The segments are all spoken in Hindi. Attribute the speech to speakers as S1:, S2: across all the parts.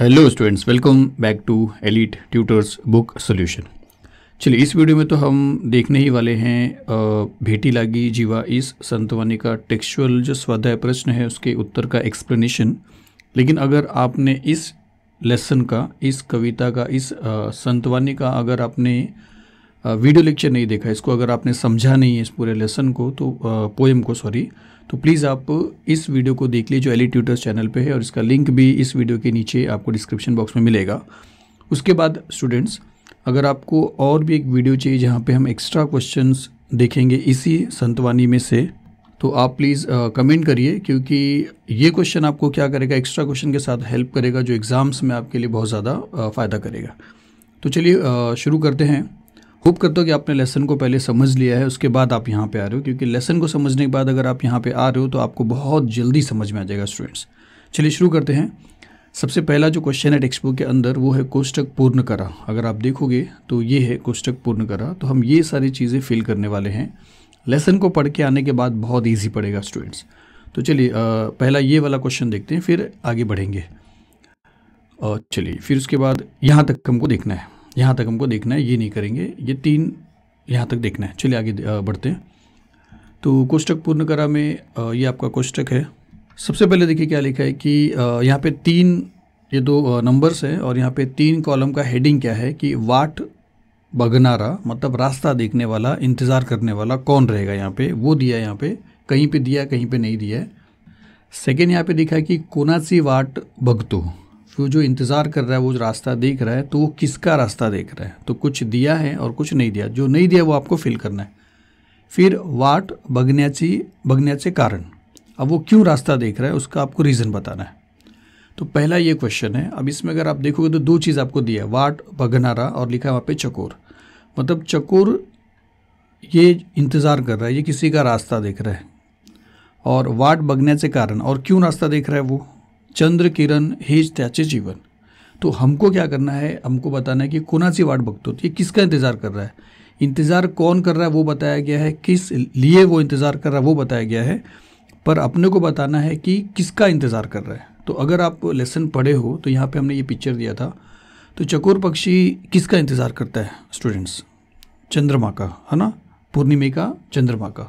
S1: hello students welcome back to elite tutors book solution चलिए इस वीडियो में तो हम देखने ही वाले हैं भेटी लागी जीवा इस संतवानी का टेक्सुअल जो स्वाध्याय प्रश्न है उसके उत्तर का एक्सप्लेनेशन लेकिन अगर आपने इस लेसन का इस कविता का इस संतवानी का अगर आपने वीडियो लेक्चर नहीं देखा इसको अगर आपने समझा नहीं है इस पूरे लेसन को तो पोएम को सॉरी तो प्लीज़ आप इस वीडियो को देख लीजिए जो एली ट्यूटर्स चैनल पे है और इसका लिंक भी इस वीडियो के नीचे आपको डिस्क्रिप्शन बॉक्स में मिलेगा उसके बाद स्टूडेंट्स अगर आपको और भी एक वीडियो चाहिए जहाँ पर हम एक्स्ट्रा क्वेश्चन देखेंगे इसी संतवानी में से तो आप प्लीज़ कमेंट करिए क्योंकि ये क्वेश्चन आपको क्या करेगा एक्स्ट्रा क्वेश्चन के साथ हेल्प करेगा जो एग्ज़ाम्स में आपके लिए बहुत ज़्यादा फ़ायदा करेगा तो चलिए शुरू करते हैं होप करता हूँ कि आपने लेसन को पहले समझ लिया है उसके बाद आप यहाँ पे आ रहे हो क्योंकि लेसन को समझने के बाद अगर आप यहाँ पे आ रहे हो तो आपको बहुत जल्दी समझ में आ जाएगा स्टूडेंट्स चलिए शुरू करते हैं सबसे पहला जो क्वेश्चन है टेक्सट बुक के अंदर वो है कोष्टक पूर्ण करा अगर आप देखोगे तो ये है कोष्टक पूर्ण करा तो हम ये सारी चीज़ें फिल करने वाले हैं लेसन को पढ़ के आने के बाद बहुत ईजी पड़ेगा स्टूडेंट्स तो चलिए पहला ये वाला क्वेश्चन देखते हैं फिर आगे बढ़ेंगे और चलिए फिर उसके बाद यहाँ तक हमको देखना है यहाँ तक हमको देखना है ये नहीं करेंगे ये तीन यहाँ तक देखना है चलिए आगे बढ़ते हैं तो कोष्टक पूर्ण करा में ये आपका कोष्टक है सबसे पहले देखिए क्या लिखा है कि यहाँ पे तीन ये दो नंबर्स हैं और यहाँ पे तीन कॉलम का हेडिंग क्या है कि वाट बगनारा मतलब रास्ता देखने वाला इंतज़ार करने वाला कौन रहेगा यहाँ पे वो दिया है यहाँ पे कहीं पे दिया कहीं पे नहीं दिया है सेकेंड यहाँ पे दिखा है कि कोनासी वाट भगतू वो जो इंतज़ार कर रहा है वो रास्ता देख रहा है तो वो किसका रास्ता देख रहा है तो कुछ दिया है और कुछ नहीं दिया जो नहीं दिया वो आपको फिल करना है फिर वाट बगण्याची से कारण अब वो क्यों रास्ता देख रहा है उसका आपको रीज़न बताना है तो पहला ये क्वेश्चन है अब इसमें अगर आप देखोगे तो दो चीज़ आपको दिया है वाट बघनारा और लिखा है वहाँ पर चकोर मतलब चकोर ये इंतज़ार कर रहा है ये किसी का रास्ता देख रहा है और वाट बगने से कारण और क्यों रास्ता देख रहा है वो चंद्र किरण हेज त्याचे जीवन तो हमको क्या करना है हमको बताना है कि कोणाची वाट बगतो ये किसका इंतज़ार कर रहा है इंतज़ार कौन कर रहा है वो बताया गया है किस लिए वो इंतज़ार कर रहा है वो बताया गया है पर अपने को बताना है कि किसका इंतज़ार कर रहा है तो अगर आप लेसन पढ़े हो तो यहाँ पे हमने ये पिक्चर दिया था तो चकोर पक्षी किसका इंतज़ार करता है स्टूडेंट्स चंद्रमा का है ना पूर्णिमे का चंद्रमा का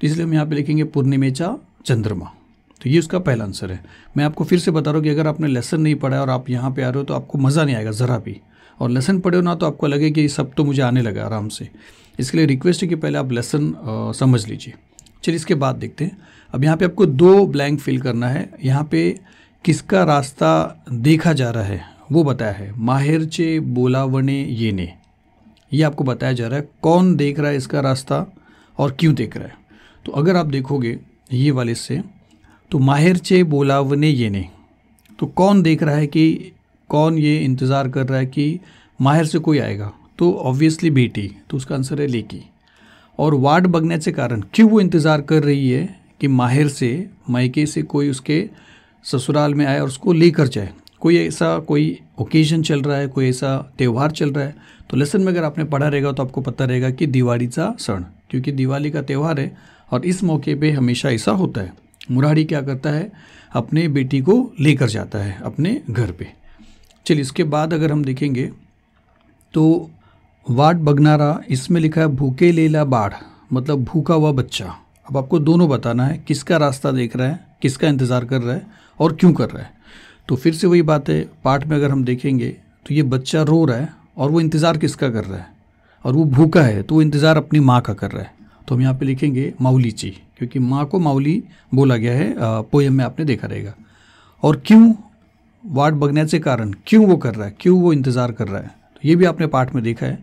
S1: तो इसलिए हम यहाँ पे लिखेंगे पूर्णिमेचा चंद्रमा तो ये उसका पहला आंसर है मैं आपको फिर से बता रहा हूँ कि अगर आपने लेसन नहीं पढ़ा और आप यहाँ पे आ रहे हो तो आपको मज़ा नहीं आएगा ज़रा भी और लेसन पढ़े हो ना तो आपको लगे कि सब तो मुझे आने लगा आराम से इसके लिए रिक्वेस्ट है कि पहले आप लेसन समझ लीजिए चलिए इसके बाद देखते हैं अब यहाँ पे आपको दो ब्लैंक फिल करना है यहाँ पे किसका रास्ता देखा जा रहा है वो बताया है माहिर चे बोलावने ये ने ये आपको बताया जा रहा है कौन देख रहा है इसका रास्ता और क्यों देख रहा है तो अगर आप देखोगे ये वाले से तो माहिर चे बोलावने ने तो कौन देख रहा है कि कौन ये इंतज़ार कर रहा है कि माहिर से कोई आएगा तो ऑब्वियसली बेटी तो उसका आंसर है लेकी और वार्ड बगने से कारण क्यों वो इंतज़ार कर रही है कि माहिर से मायके से कोई उसके ससुराल में आए और उसको लेकर जाए कोई ऐसा कोई ओकेजन चल रहा है कोई ऐसा त्यौहार चल रहा है तो लेसन में अगर आपने पढ़ा रहेगा तो आपको पता रहेगा कि दिवाली का क्षण क्योंकि दिवाली का त्यौहार है और इस मौके पे हमेशा ऐसा होता है मुरारी क्या करता है अपने बेटी को लेकर जाता है अपने घर पे चलिए इसके बाद अगर हम देखेंगे तो वाट बगनारा इसमें लिखा है भूखे लेला बाढ़ मतलब भूखा हुआ बच्चा अब आपको दोनों बताना है किसका रास्ता देख रहा है किसका इंतज़ार कर रहा है और क्यों कर रहा है तो फिर से वही बात है पाठ में अगर हम देखेंगे तो ये बच्चा रो रहा है और वो इंतज़ार किसका कर रहा है और वो भूखा है तो वो इंतज़ार अपनी माँ का कर रहा है तो हम यहाँ पे लिखेंगे माउलीची क्योंकि माँ को माउली बोला गया है पोयम में आपने देखा रहेगा और क्यों वाट बगने से कारण क्यों वो कर रहा है क्यों वो इंतज़ार कर रहा है तो ये भी आपने पाठ में देखा है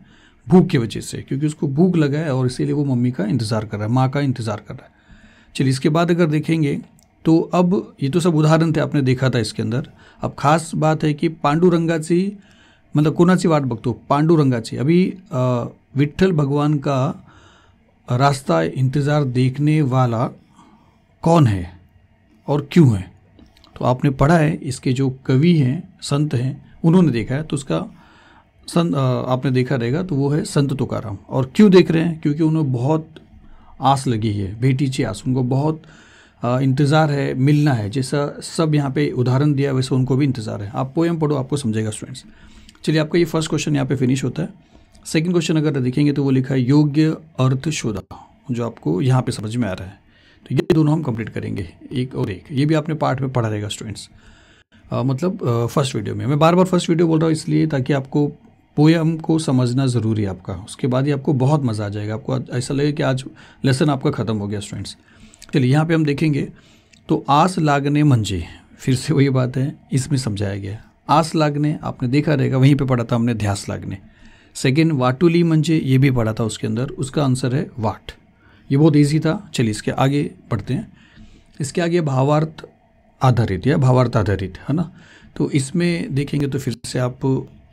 S1: भूख की वजह से क्योंकि उसको भूख लगा है और इसीलिए वो मम्मी का इंतज़ार कर रहा है माँ का इंतज़ार कर रहा है चलिए इसके बाद अगर देखेंगे तो अब ये तो सब उदाहरण थे आपने देखा था इसके अंदर अब खास बात है कि पांडुरंगाची मतलब कोणाची वाट बगतो पांडुरंगाची अभी विठ्ठल भगवान का रास्ता इंतज़ार देखने वाला कौन है और क्यों है तो आपने पढ़ा है इसके जो कवि हैं संत हैं उन्होंने देखा है तो उसका संत आपने देखा रहेगा तो वो है संत तुकाराम और क्यों देख रहे हैं क्योंकि उन्हें बहुत आस लगी है बेटी ची आस उनको बहुत इंतज़ार है मिलना है जैसा सब यहाँ पे उदाहरण दिया वैसे उनको भी इंतज़ार है आप पोएम पढ़ो आपको समझेगा स्टूडेंट्स चलिए आपका ये फर्स्ट क्वेश्चन यहाँ पे फिनिश होता है सेकंड क्वेश्चन अगर देखेंगे तो वो लिखा है योग्य अर्थ शोधा जो आपको यहाँ पे समझ में आ रहा है तो ये दोनों हम कंप्लीट करेंगे एक और एक ये भी आपने पार्ट में पढ़ा रहेगा स्टूडेंट्स मतलब फर्स्ट वीडियो में मैं बार बार फर्स्ट वीडियो बोल रहा हूँ इसलिए ताकि आपको पोएम को समझना ज़रूरी है आपका उसके बाद ही आपको बहुत मज़ा आ जाएगा आपको ऐसा लगेगा कि आज लेसन आपका ख़त्म हो गया स्टूडेंट्स चलिए यहाँ पे हम देखेंगे तो आस लागने मंजे फिर से वही बात है इसमें समझाया गया आस लागने आपने देखा रहेगा वहीं पे पढ़ा था हमने ध्यास लागने सेकेंड वाटुली मंजे ये भी पढ़ा था उसके अंदर उसका आंसर है वाट ये बहुत ईजी था चलिए इसके आगे पढ़ते हैं इसके आगे भावार्थ आधारित या भावार्थ आधारित है ना तो इसमें देखेंगे तो फिर से आप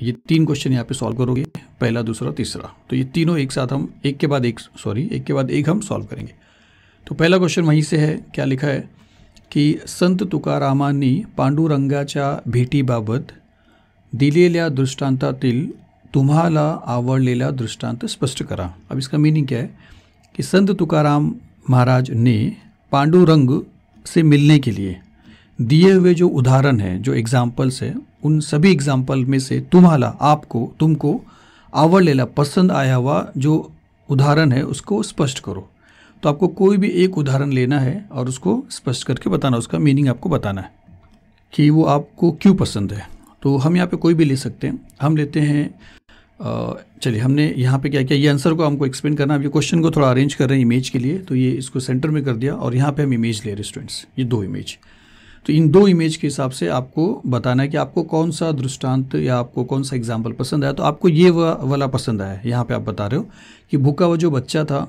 S1: ये तीन क्वेश्चन यहाँ पे सॉल्व करोगे पहला दूसरा तीसरा तो ये तीनों एक साथ हम एक के बाद एक सॉरी एक के बाद एक हम सॉल्व करेंगे तो पहला क्वेश्चन वहीं से है क्या लिखा है कि संत पांडुरंगा भेटी बाबत दिल्ली दृष्टांतातील तुम्हाला आवडलेला दृष्टांत स्पष्ट करा अब इसका मीनिंग क्या है कि संत तुकाराम महाराज ने पांडुरंग से मिलने के लिए दिए हुए जो उदाहरण हैं जो एग्जाम्पल्स हैं उन सभी एग्जाम्पल में से तुम्हाला आपको तुमको लेला पसंद आया हुआ जो उदाहरण है उसको स्पष्ट करो तो आपको कोई भी एक उदाहरण लेना है और उसको स्पष्ट करके बताना उसका मीनिंग आपको बताना है कि वो आपको क्यों पसंद है तो हम यहाँ पे कोई भी ले सकते हैं हम लेते हैं चलिए हमने यहाँ पे क्या किया ये आंसर को हमको एक्सप्लेन करना अब ये क्वेश्चन को थोड़ा अरेंज कर रहे हैं इमेज के लिए तो ये इसको सेंटर में कर दिया और यहाँ पे हम इमेज ले रहे स्टूडेंट्स ये दो इमेज तो इन दो इमेज के हिसाब से आपको बताना है कि आपको कौन सा दृष्टांत या आपको कौन सा एग्जाम्पल पसंद आया तो आपको ये वाला पसंद आया यहाँ पर आप बता रहे हो कि भूखा वह जो बच्चा था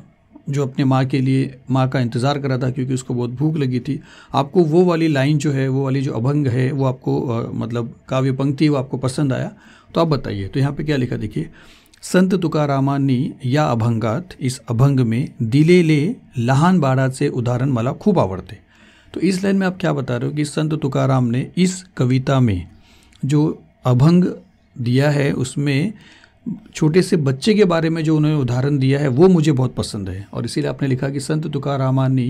S1: जो अपने माँ के लिए माँ का इंतज़ार कर रहा था क्योंकि उसको बहुत भूख लगी थी आपको वो वाली लाइन जो है वो वाली जो अभंग है वो आपको मतलब काव्य पंक्ति वो आपको पसंद आया तो आप बताइए तो यहाँ पे क्या लिखा देखिए संत तुकारामांनी या अभंगात इस अभंग में दिलेले लहान से उदाहरण मला खूप आवडते तो इस लाइन में आप क्या बता रहे हो कि संत तुकाराम ने इस कविता में जो अभंग दिया है उसमें छोटे से बच्चे के बारे में जो उन्होंने उदाहरण दिया है वो मुझे बहुत पसंद है और इसीलिए आपने लिखा कि संत तुकारामांनी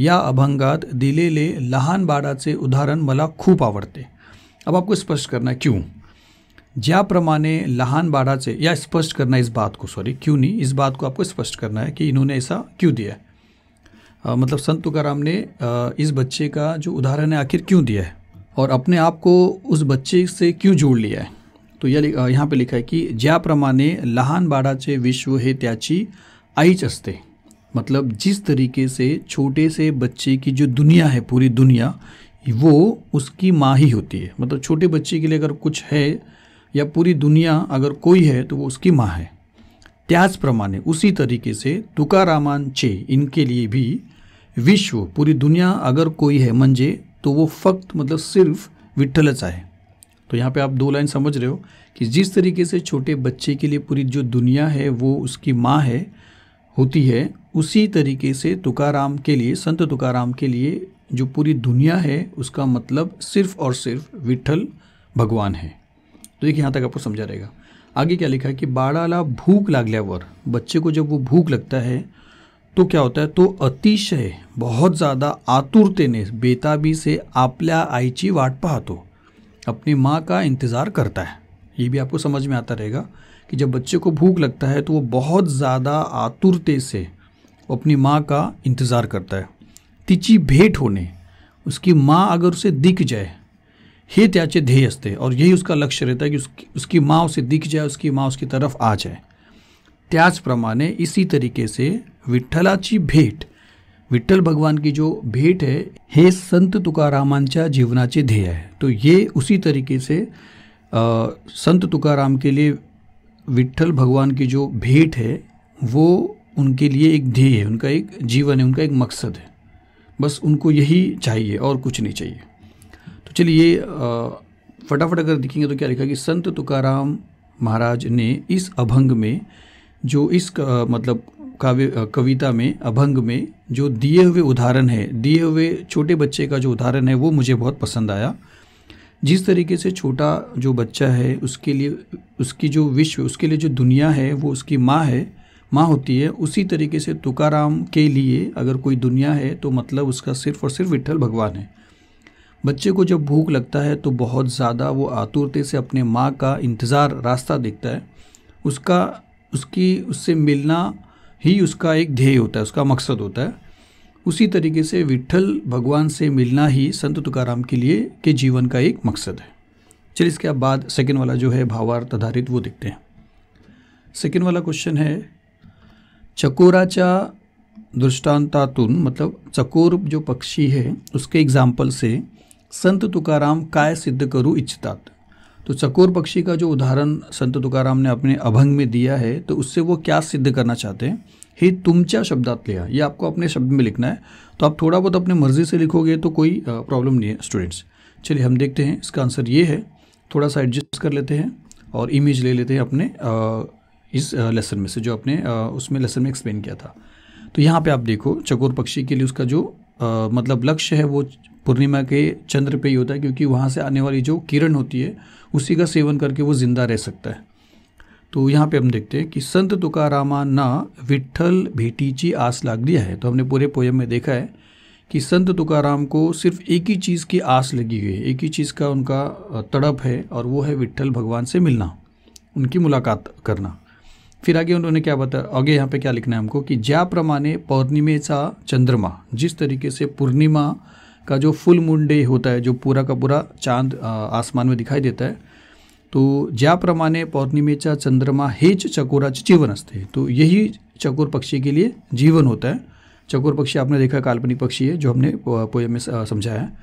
S1: या अभंगात दिलेले लहान से उदाहरण मला खूप आवडते अब आपको स्पष्ट करना है क्यों ज्याप्रमा लहान से या स्पष्ट करना इस बात को सॉरी क्यों नहीं इस बात को आपको स्पष्ट करना है कि इन्होंने ऐसा क्यों दिया है आ, मतलब संत तुकाराम ने आ, इस बच्चे का जो उदाहरण है आखिर क्यों दिया है और अपने आप को उस बच्चे से क्यों जोड़ लिया है तो यह यहाँ पे लिखा है कि ज्याप्रमा लहान से विश्व हे त्याची आई चस्ते मतलब जिस तरीके से छोटे से बच्चे की जो दुनिया है पूरी दुनिया वो उसकी माँ ही होती है मतलब छोटे बच्चे के लिए अगर कुछ है या पूरी दुनिया अगर कोई है तो वो उसकी माँ है त्याचप्रमाणे उसी तरीके से तुकारामांचे इनके लिए भी विश्व पूरी दुनिया अगर कोई है मंजे तो वो फक्त मतलब सिर्फ विठ्ठलच है तो यहाँ पे आप दो लाइन समझ रहे हो कि जिस तरीके से छोटे बच्चे के लिए पूरी जो दुनिया है वो उसकी माँ है होती है उसी तरीके से तुकाराम के लिए संत तुकाराम के लिए जो पूरी दुनिया है उसका मतलब सिर्फ और सिर्फ विठ्ठल भगवान है तो देखिए यहाँ तक आपको समझा रहेगा आगे क्या लिखा है कि बाड़ाला भूख लागल्यावर बच्चे को जब वो भूख लगता है तो क्या होता है तो अतिशय बहुत ज़्यादा आतुरतेने बेताबी से आपल्या आईची वाट तो अपनी माँ का इंतज़ार करता है ये भी आपको समझ में आता रहेगा कि जब बच्चे को भूख लगता है तो वो बहुत ज़्यादा आतुरते से अपनी माँ का इंतज़ार करता है तिची भेंट होने उसकी माँ अगर उसे दिख जाए हे त्याचे ध्येय असते और यही उसका लक्ष्य रहता है कि उसकी उसकी माँ उसे दिख जाए उसकी माँ उसकी तरफ आ जाए त्याचप्रमाणे इसी तरीके से विठ्ठलाची भेट विठ्ठल भगवान की जो भेट है हे संत तुकारामांच्या जीवनाचे ध्येय आहे तो ये उसी तरीके से आ, संत तुकाराम के लिए विठ्ठल भगवान की जो भेंट है वो उनके लिए एक ध्येय है उनका एक जीवन है उनका एक मकसद है बस उनको यही चाहिए और कुछ नहीं चाहिए चलिए फटाफट अगर देखेंगे तो क्या लिखा कि संत तुकार महाराज ने इस अभंग में जो इस का, मतलब काव्य कविता में अभंग में जो दिए हुए उदाहरण है दिए हुए छोटे बच्चे का जो उदाहरण है वो मुझे बहुत पसंद आया जिस तरीके से छोटा जो बच्चा है उसके लिए उसकी जो विश्व उसके लिए जो दुनिया है वो उसकी माँ है माँ होती है उसी तरीके से तुकाराम के लिए अगर कोई दुनिया है तो मतलब उसका सिर्फ और सिर्फ विट्ठल भगवान है बच्चे को जब भूख लगता है तो बहुत ज़्यादा वो आतुरते से अपने माँ का इंतज़ार रास्ता देखता है उसका उसकी उससे मिलना ही उसका एक ध्येय होता है उसका मकसद होता है उसी तरीके से विठ्ठल भगवान से मिलना ही संत तुकाराम के लिए के जीवन का एक मकसद है चलिए इसके बाद सेकेंड वाला जो है भावार्थ आधारित वो देखते हैं सेकेंड वाला क्वेश्चन है चकोराचा दृष्टांतातुन मतलब चकोर जो पक्षी है उसके एग्जाम्पल से संत तुकाराम काय सिद्ध करूँ इच्छतात तो चकोर पक्षी का जो उदाहरण संत तुकाराम ने अपने अभंग में दिया है तो उससे वो क्या सिद्ध करना चाहते हैं हे तुमच्या शब्दात लिया ये आपको अपने शब्द में लिखना है तो आप थोड़ा बहुत अपने मर्जी से लिखोगे तो कोई प्रॉब्लम नहीं है स्टूडेंट्स चलिए हम देखते हैं इसका आंसर ये है थोड़ा सा एडजस्ट कर लेते हैं और इमेज ले लेते हैं अपने इस लेसन में से जो अपने उसमें लेसन में एक्सप्लेन किया था तो यहाँ पे आप देखो चकोर पक्षी के लिए उसका जो मतलब लक्ष्य है वो पूर्णिमा के चंद्र पे ही होता है क्योंकि वहाँ से आने वाली जो किरण होती है उसी का सेवन करके वो जिंदा रह सकता है तो यहाँ पे हम देखते हैं कि संत तुकारामांना विठ्ठल भेटीची आस लाग दिया है तो हमने पूरे पोयम में देखा है कि संत तुकाराम को सिर्फ एक ही चीज़ की आस लगी हुई है एक ही चीज़ का उनका तड़प है और वो है विट्ठल भगवान से मिलना उनकी मुलाकात करना फिर आगे उन्होंने क्या बताया आगे यहाँ पे क्या लिखना है हमको कि ज्या प्रमाणे पौर्णिमे चंद्रमा जिस तरीके से पूर्णिमा का जो फुल मून डे होता है जो पूरा का पूरा चांद आसमान में दिखाई देता है तो ज्याप्रमाणे पौर्णिमेचा चंद्रमा हेच चकोरा जीवन अस्ते तो यही चकोर पक्षी के लिए जीवन होता है चकोर पक्षी आपने देखा काल्पनिक पक्षी है जो हमने पोए में समझाया है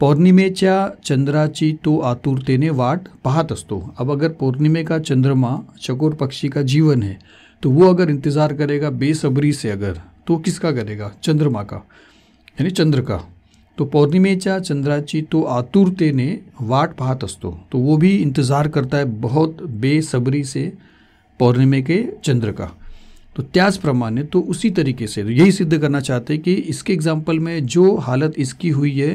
S1: पौर्णिमेच्या चंद्राची तो आतुरतेने वाट पहात असतो अब अगर पौर्णिमे का चंद्रमा चकोर पक्षी का जीवन है तो वो अगर इंतज़ार करेगा बेसब्री से अगर तो किसका करेगा चंद्रमा का यानी चंद्र का तो चंद्रा चंद्राची तो आतुरते ने वाट पहात तो वो भी इंतज़ार करता है बहुत बेसब्री से पौर्णिमे के चंद्र का तो त्याज प्रमाण तो उसी तरीके से तो यही सिद्ध करना चाहते हैं कि इसके एग्जाम्पल में जो हालत इसकी हुई है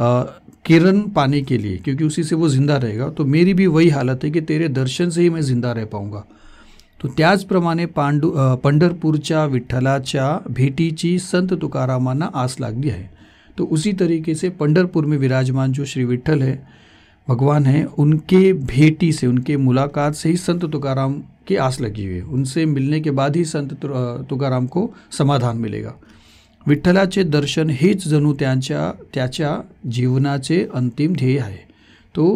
S1: आ, किरण पाने के लिए क्योंकि उसी से वो ज़िंदा रहेगा तो मेरी भी वही हालत है कि तेरे दर्शन से ही मैं ज़िंदा रह पाऊँगा तो त्याचप्रमाणे पांडू पंढरपूरच्या विठ्ठलाच्या भेटीची संत तुकारामांना आस लागली है तो उसी तरीके से पंडरपुर में विराजमान जो श्री विठ्ठल है भगवान हैं उनके भेटी से उनके मुलाकात से ही संत तुकाराम की आस लगी हुई है उनसे मिलने के बाद ही संत तुकाराम को समाधान मिलेगा विठ्ठलाचे दर्शन हेच जणू त्यांच्या त्याच्या जीवनाचे अंतिम ध्येय आहे तो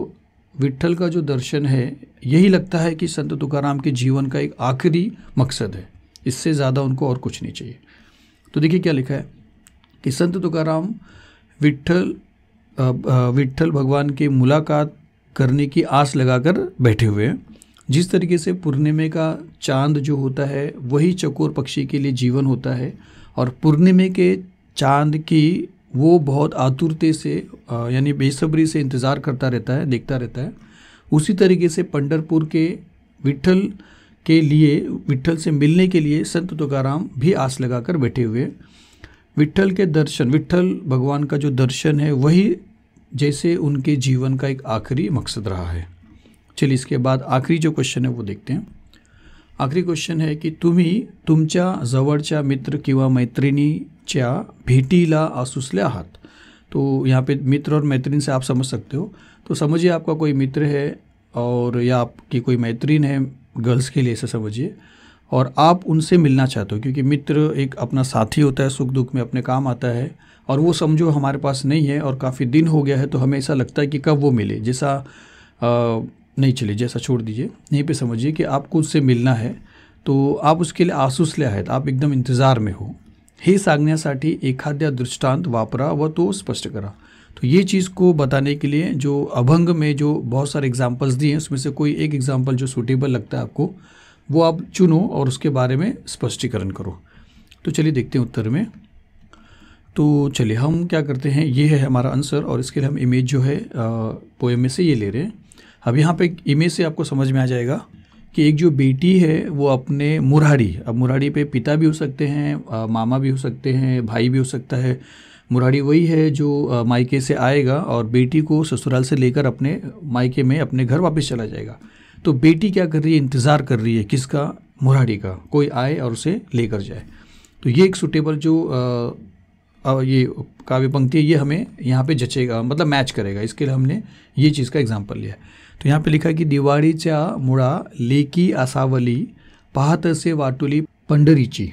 S1: विट्ठल का जो दर्शन है यही लगता है कि संत तुकाराम के जीवन का एक आखिरी मकसद है इससे ज़्यादा उनको और कुछ नहीं चाहिए तो देखिए क्या लिखा है कि संत तुकाराम विट्ठल विट्ठल भगवान की मुलाकात करने की आस लगाकर बैठे हुए हैं जिस तरीके से पूर्णिमे का चांद जो होता है वही चकोर पक्षी के लिए जीवन होता है और पूर्णिमे के चांद की वो बहुत आतुरते से यानी बेसब्री से इंतज़ार करता रहता है देखता रहता है उसी तरीके से पंडरपुर के विठल के लिए विठल से मिलने के लिए संत तुकाराम भी आस लगाकर बैठे हुए विठल के दर्शन विठल भगवान का जो दर्शन है वही जैसे उनके जीवन का एक आखिरी मकसद रहा है चलिए इसके बाद आखिरी जो क्वेश्चन है वो देखते हैं आखिरी क्वेश्चन है कि तुम्ही तुमच्या जवळच्या मित्र किंवा मैत्रिणी च्या भेटीला आसुसल्या आहत तो यहाँ पे मित्र और मैत्रीन से आप समझ सकते हो तो समझिए आपका कोई मित्र है और या आपकी कोई मैत्रीन है गर्ल्स के लिए ऐसे समझिए और आप उनसे मिलना चाहते हो क्योंकि मित्र एक अपना साथी होता है सुख दुख में अपने काम आता है और वो समझो हमारे पास नहीं है और काफ़ी दिन हो गया है तो हमें ऐसा लगता है कि कब वो मिले जैसा नहीं चले जैसा छोड़ दीजिए यहीं पे समझिए कि आपको उससे मिलना है तो आप उसके लिए आसूस ले आए आप एकदम इंतज़ार में हो हे सांगण्यासाठी एखाद्या दृष्टांत वापरा व तो स्पष्ट करा तो ये चीज़ को बताने के लिए जो अभंग में जो बहुत सारे एग्जाम्पल्स दिए हैं उसमें से कोई एक एग्जाम्पल जो सूटेबल लगता है आपको वो आप चुनो और उसके बारे में स्पष्टीकरण करो तो चलिए देखते हैं उत्तर में तो चलिए हम क्या करते हैं ये है हमारा आंसर और इसके लिए हम इमेज जो है पोएम में से ये ले रहे हैं अब यहाँ पे इमेज से आपको समझ में आ जाएगा कि एक जो बेटी है वो अपने मुरारी अब मुरारी पे पिता भी हो सकते हैं मामा भी हो सकते हैं भाई भी हो सकता है मुरारी वही है जो मायके से आएगा और बेटी को ससुराल से लेकर अपने मायके में अपने घर वापस चला जाएगा तो बेटी क्या कर रही है इंतज़ार कर रही है किसका मुरारी का कोई आए और उसे लेकर जाए तो ये एक सुटेबल जो आ, आ, ये काव्य पंक्ति है ये हमें यहाँ पे जचेगा मतलब मैच करेगा इसके लिए हमने ये चीज़ का एग्जाम्पल लिया है तो यहाँ पे लिखा है दिवाड़ी दिवाळीच्या मुळा लेकी असावली से वाटुली पंडरीची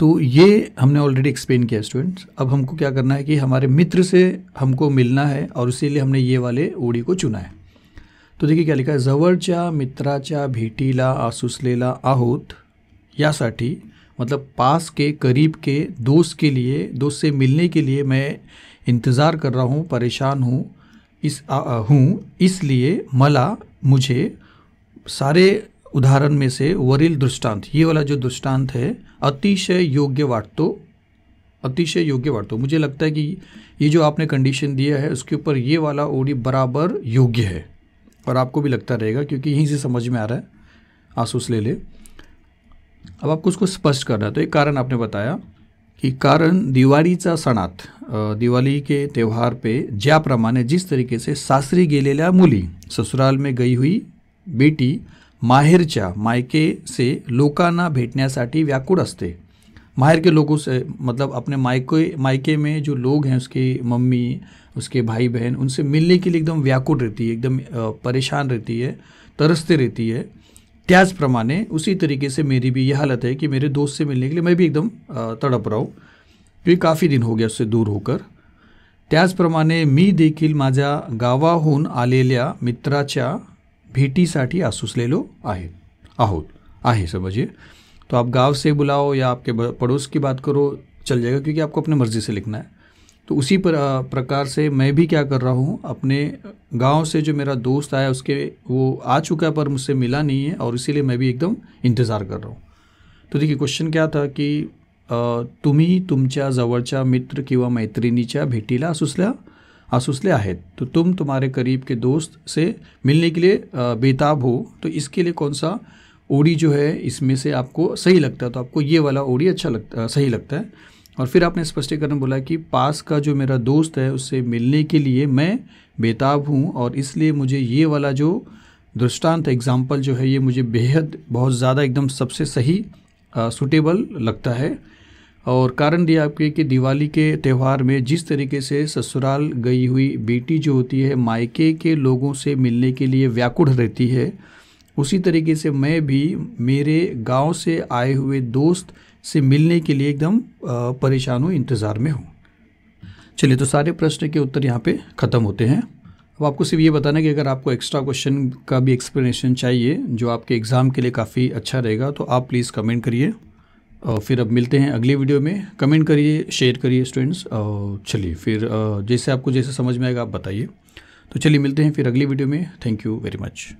S1: तो ये हमने ऑलरेडी एक्सप्लेन किया स्टूडेंट्स अब हमको क्या करना है कि हमारे मित्र से हमको मिलना है और इसीलिए हमने ये वाले ओडी को चुना है तो देखिए क्या लिखा है जवळच्या मित्राच्या भेटीला आसुसलेला आहोत यासाठी मतलब पास के करीब के दोस्त के लिए दोस्त से मिलने के लिए मैं इंतज़ार कर रहा हूँ परेशान हूँ इस हूँ इसलिए मला मुझे सारे उदाहरण में से वरिल दृष्टांत ये वाला जो दृष्टांत है अतिशय योग्य वाटतो अतिशय योग्य वाटतो मुझे लगता है कि ये जो आपने कंडीशन दिया है उसके ऊपर ये वाला ओडी बराबर योग्य है और आपको भी लगता रहेगा क्योंकि यहीं से समझ में आ रहा है आसूस ले ले अब आपको उसको स्पष्ट करना है तो एक कारण आपने बताया कि कारण का सणात दिवाली के त्यौहार पे प्रमाणे जिस तरीके से सासरी गेलेल्या मुली ससुराल में गई हुई बेटी माहेरच्या मायकेचे लोकांना भेटण्यासाठी व्याकुळ असते माहिर के लोगों से मतलब अपने मायके मायके में जो लोग हैं उसकी मम्मी उसके भाई बहन उनसे मिलने के लिए एकदम व्याकुल रहती है एकदम परेशान रहती है तरसते रहती है त्याचप्रमाणे उसी तरीके से मेरी भी यह हालत है कि मेरे दोस्त से मिलने के लिए मैं भी एकदम तड़प रहा हूँ क्योंकि तो काफ़ी दिन हो गया उससे दूर होकर त्याचप्रमाणे मी देखी मज़ा गावाहून आलेल्या मित्राच्या भेटीसाठी आसुसलेलो आहे आहोत आहे समझिए तो आप गाँव से बुलाओ या आपके पड़ोस की बात करो चल जाएगा क्योंकि आपको अपने मर्ज़ी से लिखना है तो उसी पर प्रकार से मैं भी क्या कर रहा हूँ अपने गांव से जो मेरा दोस्त आया उसके वो आ चुका है पर मुझसे मिला नहीं है और इसीलिए मैं भी एकदम इंतज़ार कर रहा हूँ तो देखिए क्वेश्चन क्या था कि तुम्ही तुमच्या जवळच्या मित्र किंवा मैत्रिणीच्या भेटीला असूसल्या आसूसले आहेत तो तुम तुम्हारे करीब के दोस्त से मिलने के लिए बेताब हो तो इसके लिए कौन सा ओडी जो है इसमें से आपको सही लगता है तो आपको ये वाला ओडी अच्छा लगता सही लगता है और फिर आपने स्पष्टीकरण बोला कि पास का जो मेरा दोस्त है उससे मिलने के लिए मैं बेताब हूँ और इसलिए मुझे ये वाला जो दृष्टांत एग्जाम्पल जो है ये मुझे बेहद बहुत ज़्यादा एकदम सबसे सही सुटेबल लगता है और कारण दिया आपके कि दिवाली के त्यौहार में जिस तरीके से ससुराल गई हुई बेटी जो होती है मायके के लोगों से मिलने के लिए व्याकुढ़ रहती है उसी तरीके से मैं भी मेरे गांव से आए हुए दोस्त से मिलने के लिए एकदम परेशान हूँ इंतज़ार में हूँ चलिए तो सारे प्रश्न के उत्तर यहाँ पे ख़त्म होते हैं अब आपको सिर्फ ये बताना कि अगर आपको एक्स्ट्रा क्वेश्चन का भी एक्सप्लेनेशन चाहिए जो आपके एग्ज़ाम के लिए काफ़ी अच्छा रहेगा तो आप प्लीज़ कमेंट करिए और फिर अब मिलते हैं अगले वीडियो में कमेंट करिए शेयर करिए स्टूडेंट्स और चलिए फिर जैसे आपको जैसे समझ में आएगा आप बताइए तो चलिए मिलते हैं फिर अगली वीडियो में थैंक यू वेरी मच